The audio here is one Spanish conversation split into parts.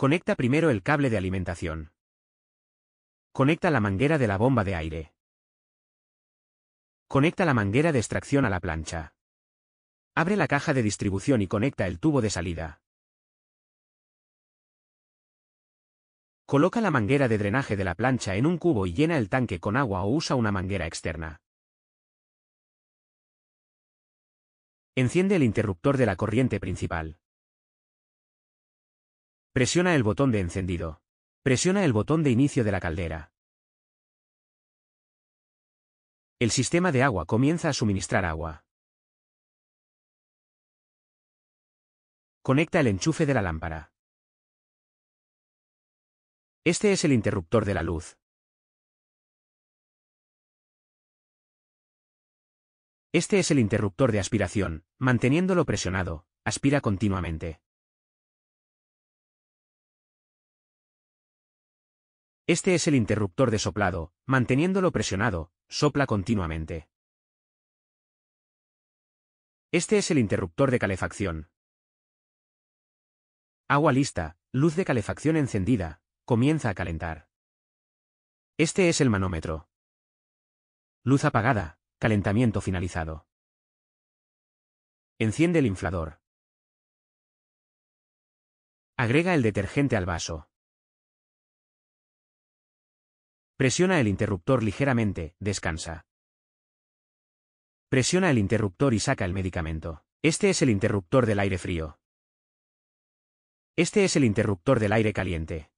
Conecta primero el cable de alimentación. Conecta la manguera de la bomba de aire. Conecta la manguera de extracción a la plancha. Abre la caja de distribución y conecta el tubo de salida. Coloca la manguera de drenaje de la plancha en un cubo y llena el tanque con agua o usa una manguera externa. Enciende el interruptor de la corriente principal. Presiona el botón de encendido. Presiona el botón de inicio de la caldera. El sistema de agua comienza a suministrar agua. Conecta el enchufe de la lámpara. Este es el interruptor de la luz. Este es el interruptor de aspiración, manteniéndolo presionado, aspira continuamente. Este es el interruptor de soplado, manteniéndolo presionado, sopla continuamente. Este es el interruptor de calefacción. Agua lista, luz de calefacción encendida, comienza a calentar. Este es el manómetro. Luz apagada, calentamiento finalizado. Enciende el inflador. Agrega el detergente al vaso. Presiona el interruptor ligeramente, descansa. Presiona el interruptor y saca el medicamento. Este es el interruptor del aire frío. Este es el interruptor del aire caliente.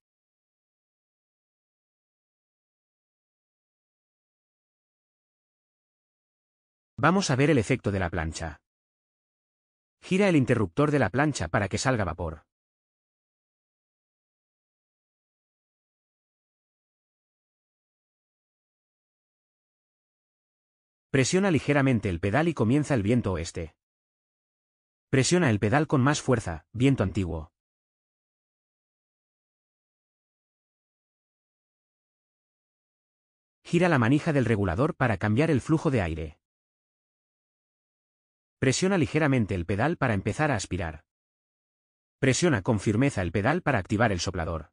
Vamos a ver el efecto de la plancha. Gira el interruptor de la plancha para que salga vapor. Presiona ligeramente el pedal y comienza el viento oeste. Presiona el pedal con más fuerza, viento antiguo. Gira la manija del regulador para cambiar el flujo de aire. Presiona ligeramente el pedal para empezar a aspirar. Presiona con firmeza el pedal para activar el soplador.